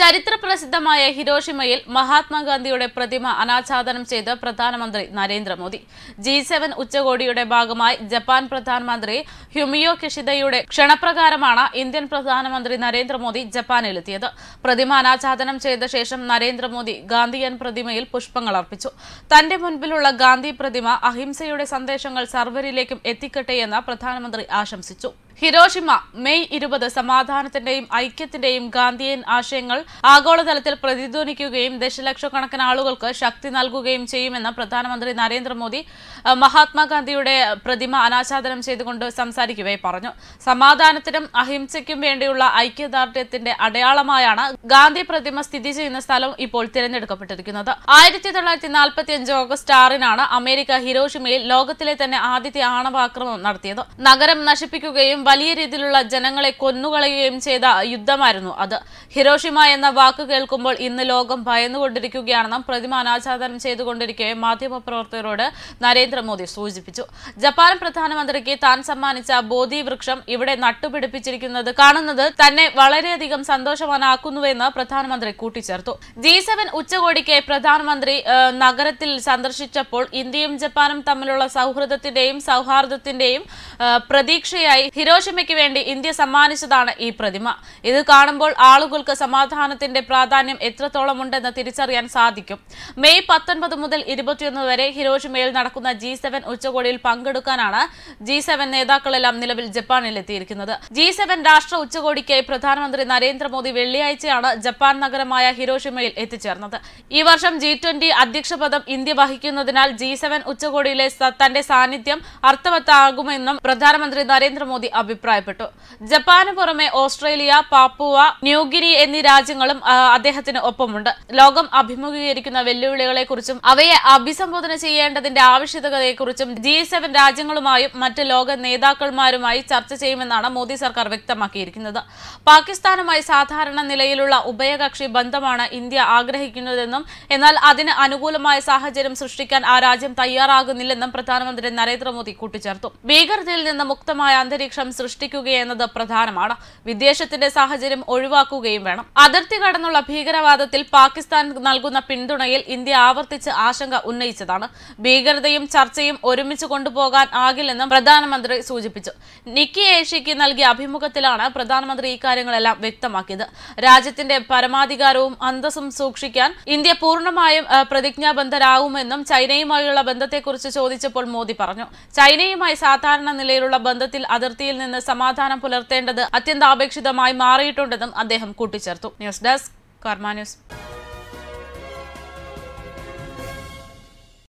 ചരിത്രപ്രസിദ്ധമായ ഹിരോഷിമയിൽ മഹാത്മാഗാന്ധിയുടെ പ്രതിമ അനാച്ഛാദനം ചെയ്ത് പ്രധാനമന്ത്രി നരേന്ദ്രമോദി ജി സെവൻ ഉച്ചകോടിയുടെ ഭാഗമായി ജപ്പാൻ പ്രധാനമന്ത്രി ഹ്യുമിയോ കിഷിദയുടെ ക്ഷണപ്രകാരമാണ് ഇന്ത്യൻ പ്രധാനമന്ത്രി നരേന്ദ്രമോദി ജപ്പാനിലെത്തിയത് പ്രതിമ അനാച്ഛാദനം ചെയ്ത ശേഷം നരേന്ദ്രമോദി ഗാന്ധിയൻ പ്രതിമയിൽ പുഷ്പങ്ങൾ അർപ്പിച്ചു തന്റെ മുൻപിലുള്ള ഗാന്ധി പ്രതിമ അഹിംസയുടെ സന്ദേശങ്ങൾ സർവരിലേക്കും എത്തിക്കട്ടെയെന്ന് പ്രധാനമന്ത്രി ആശംസിച്ചു ഹിരോഷിമ മെയ് ഇരുപത് സമാധാനത്തിന്റെയും ഐക്യത്തിന്റെയും ഗാന്ധിയൻ ആശയങ്ങൾ ആഗോളതലത്തിൽ പ്രതിധ്വനിക്കുകയും ദശലക്ഷക്കണക്കിന് ആളുകൾക്ക് ശക്തി നൽകുകയും ചെയ്യുമെന്ന് പ്രധാനമന്ത്രി നരേന്ദ്രമോദി മഹാത്മാഗാന്ധിയുടെ പ്രതിമ അനാച്ഛാദനം ചെയ്തുകൊണ്ട് സംസാരിക്കുകയും പറഞ്ഞു സമാധാനത്തിനും അഹിംസയ്ക്കും വേണ്ടിയുള്ള ഐക്യദാർഢ്യത്തിന്റെ അടയാളമായാണ് ഗാന്ധി പ്രതിമ സ്ഥിതി ചെയ്യുന്ന സ്ഥലം ഇപ്പോൾ തിരഞ്ഞെടുക്കപ്പെട്ടിരിക്കുന്നത് ആയിരത്തി തൊള്ളായിരത്തി നാൽപ്പത്തി അഞ്ച് ഓഗസ്റ്റ് ആറിനാണ് അമേരിക്ക ഹിരോഷിമയിൽ ലോകത്തിലെ തന്നെ ആദ്യത്തെ ആണവാക്രമം നടത്തിയത് നഗരം നശിപ്പിക്കുകയും വലിയ രീതിയിലുള്ള ജനങ്ങളെ കൊന്നുകളയുകയും ചെയ്ത യുദ്ധമായിരുന്നു അത് ഹിരോഷിമ എന്ന വാക്ക് കേൾക്കുമ്പോൾ ഇന്ന് ലോകം ഭയന്നുകൊണ്ടിരിക്കുകയാണെന്നും പ്രതിമ അനാച്ഛാദനം ചെയ്തുകൊണ്ടിരിക്കെ മാധ്യമപ്രവർത്തകരോട് നരേന്ദ്രമോദി സൂചിപ്പിച്ചു ജപ്പാൻ പ്രധാനമന്ത്രിക്ക് താൻ സമ്മാനിച്ച ബോധി വൃക്ഷം ഇവിടെ നട്ടുപിടിപ്പിച്ചിരിക്കുന്നത് കാണുന്നത് തന്നെ വളരെയധികം സന്തോഷവാനാക്കുന്നുവെന്ന് പ്രധാനമന്ത്രി കൂട്ടിച്ചേർത്തു ജി സെവൻ ഉച്ചകോടിക്ക് പ്രധാനമന്ത്രി നഗരത്തിൽ സന്ദർശിച്ചപ്പോൾ ഇന്ത്യയും ജപ്പാനും തമ്മിലുള്ള സൗഹൃദത്തിന്റെയും സൗഹാർദ്ദത്തിന്റെയും പ്രതീക്ഷയായി ഹിരോ ഹിരോഷിമയ്ക്ക് വേണ്ടി ഇന്ത്യ സമ്മാനിച്ചതാണ് ഈ പ്രതിമ ഇത് കാണുമ്പോൾ ആളുകൾക്ക് സമാധാനത്തിന്റെ പ്രാധാന്യം ഉണ്ടെന്ന് തിരിച്ചറിയാൻ സാധിക്കും മെയ് പത്തൊൻപത് മുതൽ ഇരുപത്തിയൊന്ന് വരെ ഹിരോഷിമയിൽ നടക്കുന്ന ജി സെവൻ ഉച്ചകോടിയിൽ പങ്കെടുക്കാനാണ് ജി സെവൻ നേതാക്കളെല്ലാം നിലവിൽ ജപ്പാനിലെത്തിയിരിക്കുന്നത് ജി സെവൻ രാഷ്ട്ര ഉച്ചകോടിക്കായി പ്രധാനമന്ത്രി നരേന്ദ്രമോദി വെള്ളിയാഴ്ചയാണ് ജപ്പാൻ നഗരമായ ഹിരോഷിമയിൽ എത്തിച്ചേർന്നത് ഈ വർഷം ജി ട്വന്റി അധ്യക്ഷപദം ഇന്ത്യ വഹിക്കുന്നതിനാൽ ജി സെവൻ ഉച്ചകോടിയിലെ തന്റെ സാന്നിധ്യം അർത്ഥവത്താകുമെന്നും പ്രധാനമന്ത്രി നരേന്ദ്രമോദി അഭിപ്രായപ്പെട്ടു ജപ്പാന് പുറമെ ഓസ്ട്രേലിയ പാപ്പുവ ന്യൂഗിനി എന്നീ രാജ്യങ്ങളും അദ്ദേഹത്തിന് ഒപ്പമുണ്ട് ലോകം അഭിമുഖീകരിക്കുന്ന വെല്ലുവിളികളെക്കുറിച്ചും അവയെ അഭിസംബോധന ചെയ്യേണ്ടതിന്റെ ആവശ്യകതയെക്കുറിച്ചും ജി സെവൻ രാജ്യങ്ങളുമായും മറ്റ് ലോക നേതാക്കന്മാരുമായി ചർച്ച ചെയ്യുമെന്നാണ് മോദി സർക്കാർ വ്യക്തമാക്കിയിരിക്കുന്നത് പാകിസ്ഥാനുമായി സാധാരണ നിലയിലുള്ള ഉഭയകക്ഷി ബന്ധമാണ് ഇന്ത്യ ആഗ്രഹിക്കുന്നതെന്നും എന്നാൽ അതിന് അനുകൂലമായ സാഹചര്യം സൃഷ്ടിക്കാൻ ആ രാജ്യം തയ്യാറാകുന്നില്ലെന്നും പ്രധാനമന്ത്രി നരേന്ദ്രമോദി കൂട്ടിച്ചേർത്തു ഭീകരതയിൽ നിന്ന് മുക്തമായ അന്തരീക്ഷം സൃഷ്ടിക്കുകയെന്നത് പ്രധാനമാണ് വിദേശത്തിന്റെ സാഹചര്യം ഒഴിവാക്കുകയും വേണം അതിർത്തി കടന്നുള്ള ഭീകരവാദത്തിൽ പാകിസ്ഥാൻ നൽകുന്ന പിന്തുണയിൽ ഇന്ത്യ ആവർത്തിച്ച് ആശങ്ക ഉന്നയിച്ചതാണ് ഭീകരതയും ചർച്ചയും ഒരുമിച്ച് കൊണ്ടുപോകാൻ ആകില്ലെന്നും പ്രധാനമന്ത്രി സൂചിപ്പിച്ചു നിക്കി ഏഷ്യയ്ക്ക് നൽകിയ അഭിമുഖത്തിലാണ് പ്രധാനമന്ത്രി ഇക്കാര്യങ്ങളെല്ലാം വ്യക്തമാക്കിയത് രാജ്യത്തിന്റെ പരമാധികാരവും അന്തസ്സും സൂക്ഷിക്കാൻ ഇന്ത്യ പൂർണ്ണമായും പ്രതിജ്ഞാബദ്ധരാകുമെന്നും ചൈനയുമായുള്ള ബന്ധത്തെക്കുറിച്ച് ചോദിച്ചപ്പോൾ മോദി പറഞ്ഞു ചൈനയുമായി സാധാരണ നിലയിലുള്ള ബന്ധത്തിൽ അതിർത്തിയിൽ നിന്ന് സമാധാനം പുലർത്തേണ്ടത് അത്യന്താപേക്ഷിതമായി മാറിയിട്ടുണ്ടെന്നും അദ്ദേഹം കൂട്ടിച്ചേർത്തു ന്യൂസ് ഡെസ്ക് കർമാ ന്യൂസ്